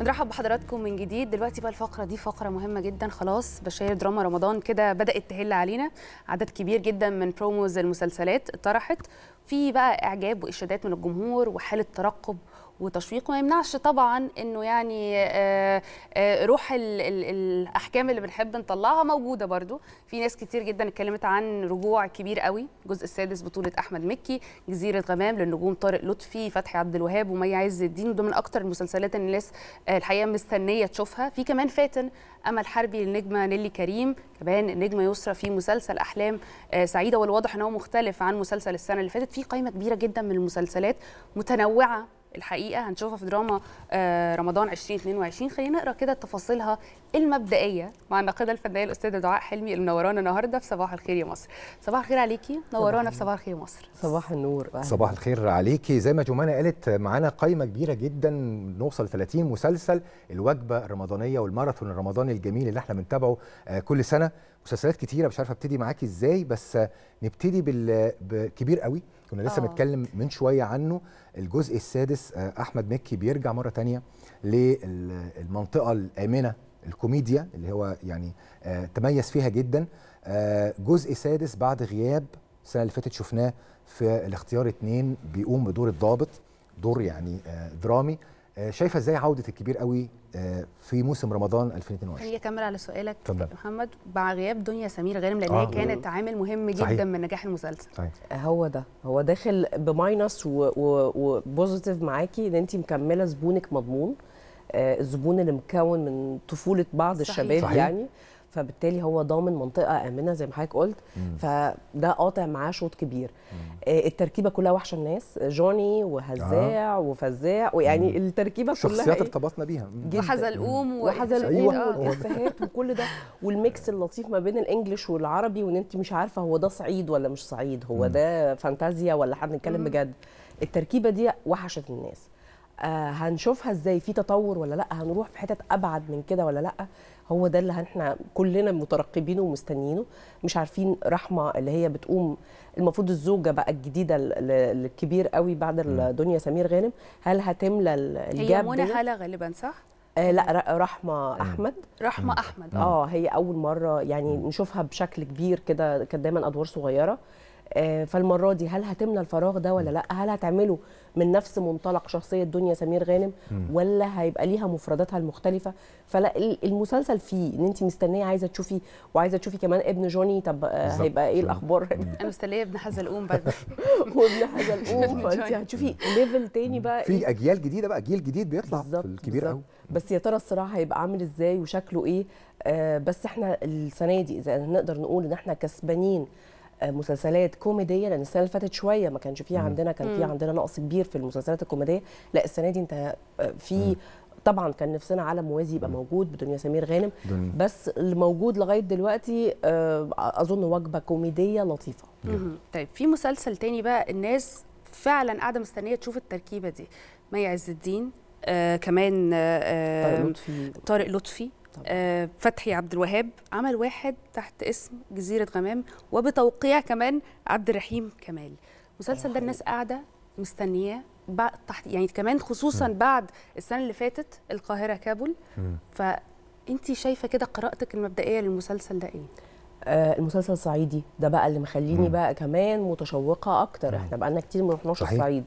نرحب بحضراتكم من جديد دلوقتي بقى الفقره دي فقره مهمه جدا خلاص بشاير دراما رمضان كده بدات تهل علينا عدد كبير جدا من بروموز المسلسلات طرحت في بقى اعجاب واشادات من الجمهور وحاله ترقب وتشويق ما يمنعش طبعا انه يعني آه، آه، روح الاحكام اللي بنحب نطلعها موجوده برضو في ناس كتير جدا اتكلمت عن رجوع كبير قوي الجزء السادس بطوله احمد مكي جزيره غمام للنجوم طارق لطفي فتحي عبد الوهاب ومي عز الدين ده من اكتر المسلسلات اللي الناس آه، الحقيقه مستنيه تشوفها في كمان فاتن امل حربي للنجمه نيلي كريم كمان النجمه يسرى في مسلسل احلام سعيده والواضح ان هو مختلف عن مسلسل السنه اللي فاتت في قائمه كبيره جدا من المسلسلات متنوعه الحقيقه هنشوفها في دراما آه، رمضان 2022 خلينا نقرا كده تفاصيلها المبدئيه مع الناقده الفنيه الاستاذه دعاء حلمي اللي منورانا النهارده في صباح الخير يا مصر صباح الخير عليكي نورانا في صباح الخير يا مصر صباح النور أهل. صباح الخير عليكي زي ما جمانه قالت معانا قائمه كبيره جدا نوصل 30 مسلسل الوجبه الرمضانيه والماراثون الرمضاني الجميل اللي احنا بنتابعه آه، كل سنه مسلسلات كتيره مش عارف ابتدي معاكي ازاي بس نبتدي بالكبير قوي كنا لسه آه. بنتكلم من شويه عنه الجزء السادس آه، احمد مكي بيرجع مره تانية للمنطقه الامنه الكوميديا اللي هو يعني آه، تميز فيها جدا جزء سادس بعد غياب السنه اللي فاتت شفناه في الاختيار اتنين بيقوم بدور الضابط دور يعني درامي آه، شايفه ازاي عوده الكبير قوي آه، في موسم رمضان 2022 هي كامله على سؤالك يا محمد مع غياب دنيا سمير غانم لان آه. هي آه. كانت عامل مهم جدا صحيح. من نجاح المسلسل صحيح. هو ده هو داخل بماينس وبوزيتيف معاكي ان انت مكمله زبونك مضمون الزبون اللي مكون من طفوله بعض صحيح. الشباب صحيح. يعني فبالتالي هو ضامن منطقه امنه زي ما حضرتك قلت فده قاطع معاه شوط كبير مم. آه، التركيبه كلها وحشه الناس جوني وهزاع آه. وفزاع ويعني مم. التركيبه كلها شخصيات إيه؟ ارتبطنا بيها وحزلقوم وحزلقوم أيوة. والافيهات وكل ده والميكس اللطيف ما بين الانجليش والعربي وان انت مش عارفه هو ده صعيد ولا مش صعيد هو مم. ده فانتازيا ولا حد بنتكلم بجد التركيبه دي وحشت الناس آه، هنشوفها ازاي في تطور ولا لا هنروح في حتت ابعد من كده ولا لا هو ده اللي احنا كلنا مترقبينه ومستنيينه مش عارفين رحمه اللي هي بتقوم المفروض الزوجه بقى الجديده الكبير قوي بعد الدنيا سمير غانم هل هتملى الجاب هي منى هاله غالبا صح آه لا رحمه احمد رحمه احمد اه هي اول مره يعني نشوفها بشكل كبير كده كانت دايما ادوار صغيره آه، فالمره دي هل هتملى الفراغ ده ولا لا هل هتعمله من نفس منطلق شخصيه دنيا سمير غانم ولا هيبقى ليها مفرداتها المختلفه فلا المسلسل فيه ان انت مستنيه عايزه تشوفي وعايزه تشوفي كمان ابن جوني طب آه، هيبقى ايه الاخبار انا مستنيه ابن حزلقوم برضه وابن حزلقوم فانت هتشوفي ليفل تاني بقى في اجيال جديده بقى جيل جديد بيطلع الكبير قوي بس يا ترى الصراع هيبقى عامل ازاي وشكله ايه آه بس احنا السنه دي اذا نقدر نقول ان احنا كسبانين مسلسلات كوميديه لان السنه اللي فاتت شويه ما كانش فيها عندنا كان في عندنا نقص كبير في المسلسلات الكوميديه لا السنه دي انت آه، في طبعا كان نفسنا عالم موازي يبقى موجود بدنيا سمير غانم دنيا. بس الموجود لغايه دلوقتي آه، اظن وجبه كوميديه لطيفه طيب في مسلسل تاني بقى الناس فعلا قاعده مستنيه تشوف التركيبه دي مي عز الدين آه كمان آه, آه، طارق لطفي طارق لطفي طبعا. آه، فتحي عبد الوهاب عمل واحد تحت اسم جزيره غمام وبتوقيع كمان عبد الرحيم كمال المسلسل ده الناس قاعده مستنياه بعد تحت يعني كمان خصوصا م. بعد السنه اللي فاتت القاهره كابول فانت شايفه كده قراءتك المبدئيه للمسلسل ده ايه؟ آه المسلسل الصعيدي ده بقى اللي مخليني مم. بقى كمان متشوقه اكتر مم. احنا لنا كتير ما رحناش الصعيد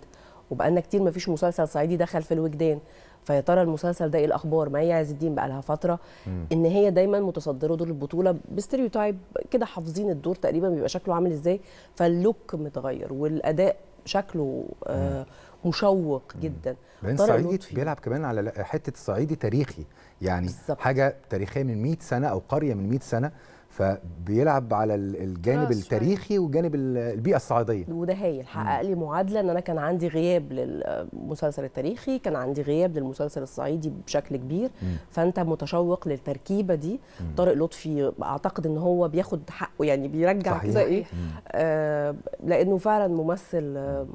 وبقى لنا كتير ما فيش مسلسل صعيدي دخل في الوجدان فيا ترى المسلسل ده ايه الاخبار ما هي عز الدين بقى لها فتره مم. ان هي دايما متصدره دور البطوله بستيريوتايب كده حافظين الدور تقريبا بيبقى شكله عامل ازاي فاللوك متغير والاداء شكله آه مشوق جدا لان سعيد بيلعب كمان على حته الصعيدي تاريخي يعني بالزبط. حاجه تاريخيه من 100 سنه او قريه من 100 سنه فبيلعب على الجانب آه، التاريخي والجانب البيئه الصعيديه هي حقق لي معادله ان انا كان عندي غياب للمسلسل التاريخي كان عندي غياب للمسلسل الصعيدي بشكل كبير م. فانت متشوق للتركيبه دي م. طارق لطفي اعتقد ان هو بياخد حقه يعني بيرجع كده ايه آه لانه فعلا ممثل آه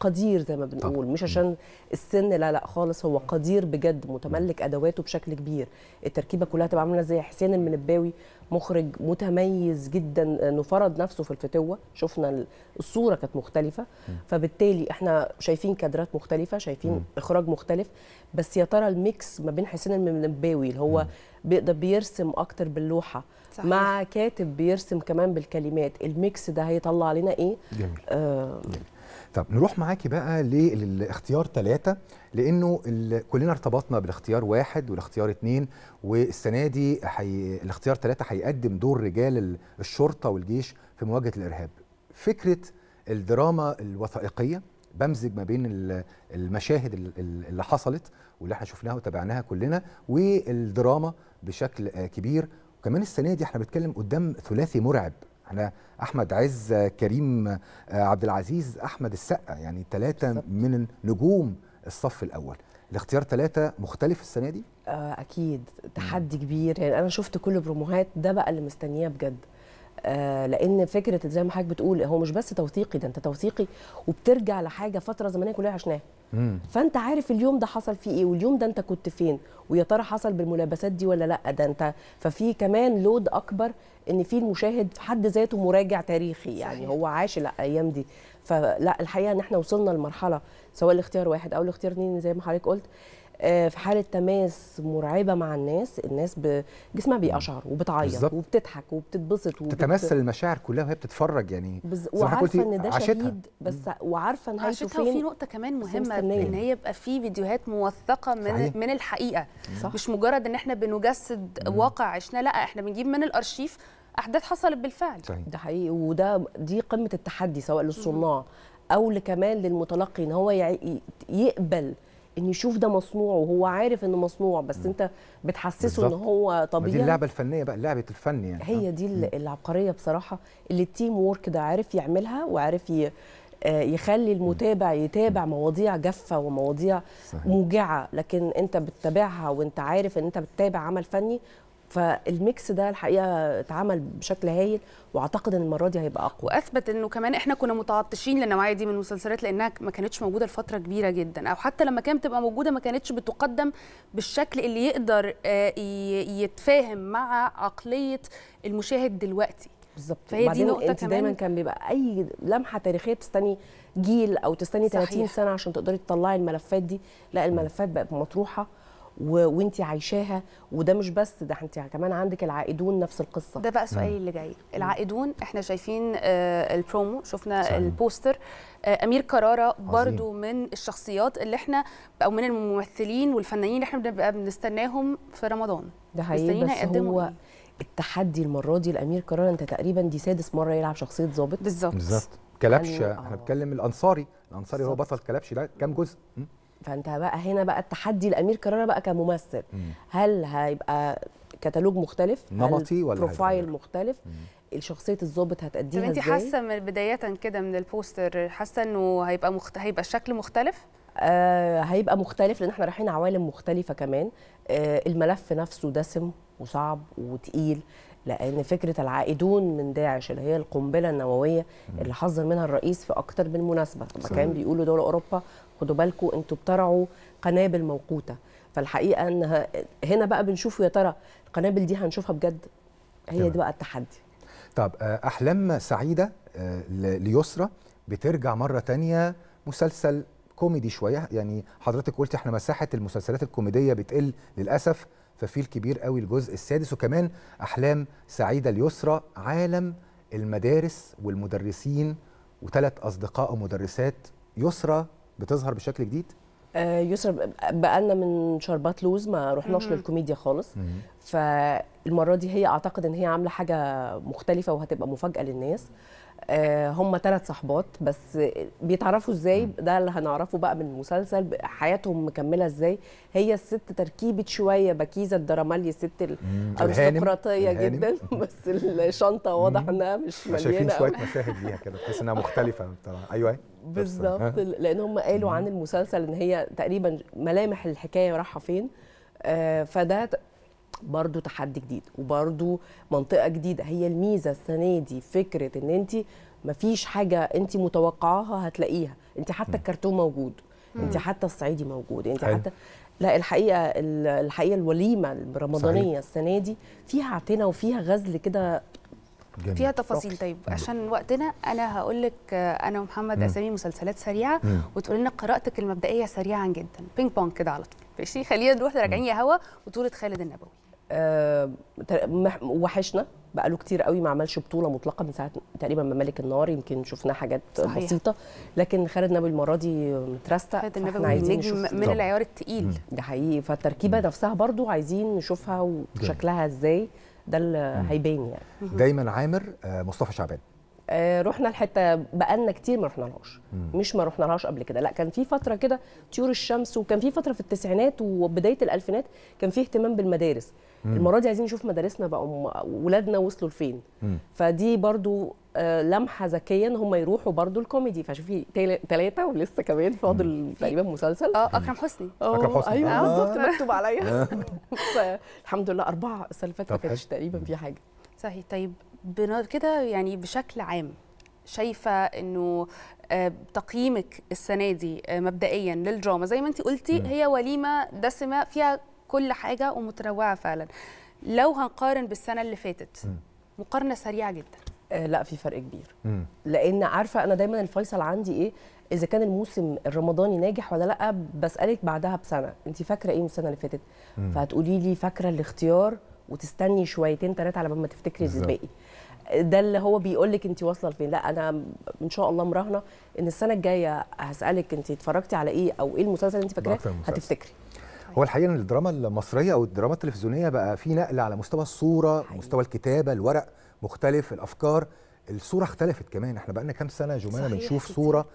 قدير زي ما بنقول مش عشان السن لا لا خالص هو قدير بجد متملك ادواته بشكل كبير التركيبه كلها تبقى عامله زي حسين المنباوي مخرج متميز جدا انه فرض نفسه في الفتوه شفنا الصوره كانت مختلفه فبالتالي احنا شايفين كادرات مختلفه شايفين م. اخراج مختلف بس يا ترى الميكس ما بين حسين المنباوي اللي هو بيقدر بيرسم اكتر باللوحه صحيح. مع كاتب بيرسم كمان بالكلمات الميكس ده هيطلع لنا ايه جميل. آه جميل. طب نروح معاكي بقى للاختيار ثلاثة لأنه كلنا ارتبطنا بالاختيار واحد والاختيار اتنين والسنة دي حي... الاختيار ثلاثة هيقدم دور رجال الشرطة والجيش في مواجهة الإرهاب فكرة الدراما الوثائقية بمزج ما بين المشاهد اللي حصلت واللي احنا شفناها وتابعناها كلنا والدراما بشكل كبير وكمان السنه دي احنا بنتكلم قدام ثلاثي مرعب احنا احمد عز كريم آه، عبد العزيز احمد السقا يعني ثلاثه من نجوم الصف الاول الاختيار ثلاثه مختلف السنه دي آه، اكيد تحدي كبير يعني انا شفت كل بروموهات ده بقى اللي مستنياه بجد آه لان فكره زي ما حضرتك بتقول هو مش بس توثيقي ده انت توثيقي وبترجع لحاجه فتره زمنيه كلها عشناها فانت عارف اليوم ده حصل فيه ايه واليوم ده انت كنت فين ويا ترى حصل بالملابسات دي ولا لا ده انت ففي كمان لود اكبر ان في المشاهد في حد ذاته مراجع تاريخي يعني هو عاش الايام دي فلا الحقيقه ان احنا وصلنا لمرحله سواء الاختيار واحد او الاختيار اثنين زي ما حضرتك قلت آه، في حاله تماس مرعبه مع الناس الناس جسمها بيقشعر وبتعيط وبتضحك وبتتبسط وبت... المشاعر كلها وهي بتتفرج يعني بز... وعارفه ان ده عشتها. شديد بس وعارفه نهايته فين وفي نقطه كمان مهمه ان هي يبقى في فيديوهات موثقه من صحيح. من الحقيقه صح. مش مجرد ان احنا بنجسد مم. واقع عشناه لا احنا بنجيب من الارشيف احداث حصلت بالفعل صحيح. ده حقيقي وده دي قمه التحدي سواء للصناع او كمان للمتلقي ان هو يقبل ان يشوف ده مصنوع وهو عارف انه مصنوع بس م. انت بتحسسه بالزبط. ان هو طبيعي دي اللعبه الفنيه بقى لعبه الفن يعني هي آه. دي م. العبقريه بصراحه اللي التيم وورك ده عارف يعملها وعارف ي... آه، يخلي المتابع يتابع مواضيع جافه ومواضيع صحيح. موجعه لكن انت بتتابعها وانت عارف ان انت بتتابع عمل فني فالميكس ده الحقيقه اتعمل بشكل هايل واعتقد ان المره دي هيبقى اقوى واثبت انه كمان احنا كنا متعطشين للنوعيه دي من المسلسلات لانها ما كانتش موجوده لفتره كبيره جدا او حتى لما كانت بتبقى موجوده ما كانتش بتقدم بالشكل اللي يقدر آه، يتفاهم مع عقليه المشاهد دلوقتي بالظبط فهي دي نقطه انت كمان دايما كان بيبقى اي لمحه تاريخيه تستني جيل او تستني صحيح. 30 سنه عشان تقدري تطلعي الملفات دي لا الملفات بقت مطروحه وانت عايشاها وده مش بس ده انت كمان عندك العائدون نفس القصه ده بقى سؤالي اللي جاي العائدون احنا شايفين آه، البرومو شفنا البوستر آه، امير كراره برضو عظيم. من الشخصيات اللي احنا او من الممثلين والفنانين اللي احنا بنبقى بنستناهم في رمضان ده بس هو إيه؟ التحدي المره دي لامير كراره انت تقريبا دي سادس مره يلعب شخصيه ظابط بالظبط بالظبط كلبشه يعني احنا آه. بنتكلم الانصاري الانصاري بالزبط. هو بطل كلبشه ده كام جزء م? فانت بقى هنا بقى التحدي لامير كرارة بقى كممثل مم. هل هيبقى كتالوج مختلف نمطي ولا بروفايل مختلف شخصيه الظابط هتأديها ازاي انت حاسه من بدايه كده من البوستر حاسه انه هيبقى مخت... هيبقى الشكل مختلف آه، هيبقى مختلف لان احنا رايحين عوالم مختلفه كمان آه، الملف نفسه دسم وصعب وتقيل لان فكره العائدون من داعش اللي هي القنبله النوويه اللي حذر منها الرئيس في اكتر من مناسبه طبعا كان بيقولوا دول اوروبا خدوا بالكم انتوا بترعوا قنابل موقوته فالحقيقه ان هنا بقى بنشوف يا ترى القنابل دي هنشوفها بجد هي دي بقى التحدي طب آه، احلام سعيده ليسرى بترجع مره تانية مسلسل كوميدي شويه يعني حضرتك قلت احنا مساحه المسلسلات الكوميديه بتقل للاسف ففي الكبير قوي الجزء السادس وكمان احلام سعيده اليسرى عالم المدارس والمدرسين وثلاث اصدقاء ومدرسات مدرسات يسرى بتظهر بشكل جديد آه، يسرى بقالنا من شربات لوز ما رحناش للكوميديا خالص فالمره دي هي اعتقد ان هي عامله حاجه مختلفه وهتبقى مفاجاه للناس آه، هم ثلاث صحبات بس بيتعرفوا ازاي ده اللي هنعرفه بقى من المسلسل حياتهم مكمله ازاي هي الست تركيبه شويه بكيزه الدرامالي الست الارستقراطيه جدا بس الشنطه واضح انها مش مليانه شايفين شويه مشاهد ليها كده تحس انها مختلفه ايوه بالظبط لان هم قالوا عن المسلسل ان هي تقريبا ملامح الحكايه رايحه فين آه، فده برضو تحدي جديد وبرضو منطقه جديده هي الميزه السنه دي فكره ان انت مفيش حاجه انت متوقعاها هتلاقيها انت حتى الكرتون موجود انت حتى الصعيدي موجود انت حتى لا الحقيقه الحقيقه الوليمه الرمضانيه السنه دي فيها عتنه وفيها غزل كده جميل. فيها تفاصيل طيب عشان وقتنا انا هقول لك انا ومحمد اسامي مسلسلات سريعه وتقول لنا قراءتك المبدئيه سريعا جدا بينج بونج كده على طول ماشي خلينا نروح راجعين يا هوا وطوله خالد النبوي آه، وحشنا بقاله كتير قوي ما عملش بطوله مطلقه من ساعه تقريبا ما ملك النار يمكن شفنا حاجات صحيح. بسيطه لكن خالد نبي المره دي مترستق خالد نبي نجم من العيار التقيل ده حقيقي فالتركيبه مم. نفسها برضو عايزين نشوفها وشكلها ازاي ده اللي هيبان يعني دايما عامر آه، مصطفى شعبان آه، رحنا بقى بقالنا كتير ما رحناهاش مش ما رحناهاش قبل كده لا كان في فتره كده طيور الشمس وكان في فتره في التسعينات وبدايه الالفينات كان في اهتمام بالمدارس مم. المره دي عايزين نشوف مدارسنا بقوا ولادنا وصلوا لفين فدي برضو آه، لمحه ذكيه ان هم يروحوا برضو الكوميدي فشوفي ثلاثه ولسه كمان فاضل تقريبا مسلسل اه اكرم حسني آه، اكرم حسني ايوه بالظبط مكتوب عليا الحمد لله اربعه السنه اللي فاتت ما تقريبا في حاجه صحيح طيب كده يعني بشكل عام شايفه انه آه، تقييمك السنه دي آه، مبدئيا للدراما زي ما انت قلتي هي وليمه دسمه فيها كل حاجه ومتنوعه فعلا لو هنقارن بالسنه اللي فاتت مقارنه سريعه جدا آه، لا في فرق كبير مم. لان عارفه انا دايما الفيصل عندي ايه اذا كان الموسم الرمضاني ناجح ولا لا بسالك بعدها بسنه انت فاكره ايه من السنه اللي فاتت فهتقولي لي فاكره الاختيار وتستني شويتين ثلاثه على ما تفتكري الباقي ده اللي هو بيقول لك انت واصله لفين لا انا ان شاء الله مراهنه ان السنه الجايه هسالك انت اتفرجتي على ايه او ايه المسلسل اللي انت فاكراه هتفتكري هو الحقيقه ان الدراما المصريه او الدراما التلفزيونيه بقى في نقل على مستوى الصوره حقيقة. مستوى الكتابه الورق مختلف الافكار الصوره اختلفت كمان احنا بقى لنا كام سنه جمانه بنشوف صوره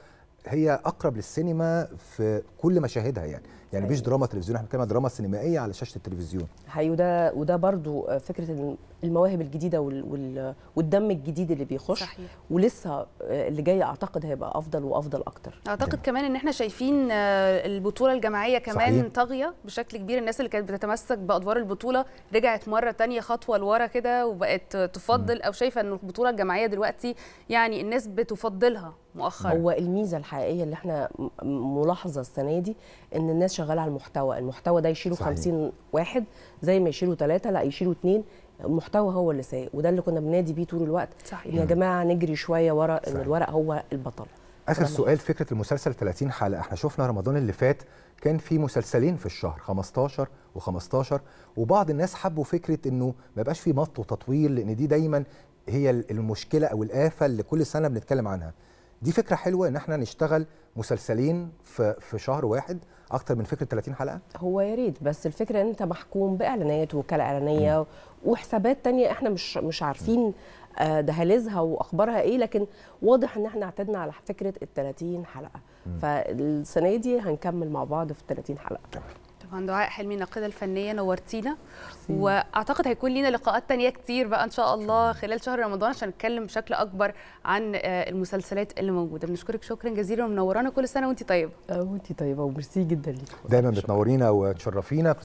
هي اقرب للسينما في كل مشاهدها يعني يعني مش أيوة. دراما تلفزيون احنا بنتكلم دراما سينمائيه على شاشه التلفزيون هي وده وده برضو فكره المواهب الجديده وال والدم الجديد اللي بيخش صحيح. ولسه آه، اللي جاي اعتقد هيبقى افضل وافضل اكتر اعتقد جميل. كمان ان احنا شايفين آه، البطوله الجماعيه كمان صحيح. طاغيه بشكل كبير الناس اللي كانت بتتمسك بادوار البطوله رجعت مره تانية خطوه لورا كده وبقت تفضل م. او شايفه ان البطوله الجماعيه دلوقتي يعني الناس بتفضلها مؤخرا هو الميزه الحقيقيه اللي احنا ملاحظه السنه دي ان الناس شغاله على المحتوى المحتوى ده يشيله 50 واحد زي ما يشيلوا ثلاثه لا يشيلوا اثنين المحتوى هو اللي سايق وده اللي كنا بنادي بيه طول الوقت صحيح. يا جماعه نجري شويه ورا صحيح. ان الورق هو البطل اخر سؤال فكره المسلسل 30 حلقه احنا شفنا رمضان اللي فات كان في مسلسلين في الشهر 15 و15 وبعض الناس حبوا فكره انه ما يبقاش في مط وتطويل لان دي دايما هي المشكله او الافه اللي كل سنه بنتكلم عنها دي فكره حلوه ان احنا نشتغل مسلسلين في في شهر واحد اكتر من فكره 30 حلقه هو يا ريت بس الفكره ان انت محكوم باعلانات وكاله اعلانيه وحسابات تانية احنا مش مش عارفين آه، دهاليزها واخبارها ايه لكن واضح ان احنا اعتدنا على فكره ال 30 حلقه فالسنه دي هنكمل مع بعض في 30 حلقه تمام طبعا دعاء حلمي الناقده الفنيه نورتينا واعتقد هيكون لينا لقاءات تانية كتير بقى ان شاء الله خلال شهر رمضان عشان نتكلم بشكل اكبر عن آه، المسلسلات اللي موجوده بنشكرك شكرا جزيلا ومنورانا كل سنه وانت طيبه آه، وانت طيبه وميرسي جدا ليك دايما بتنورينا وتشرفينا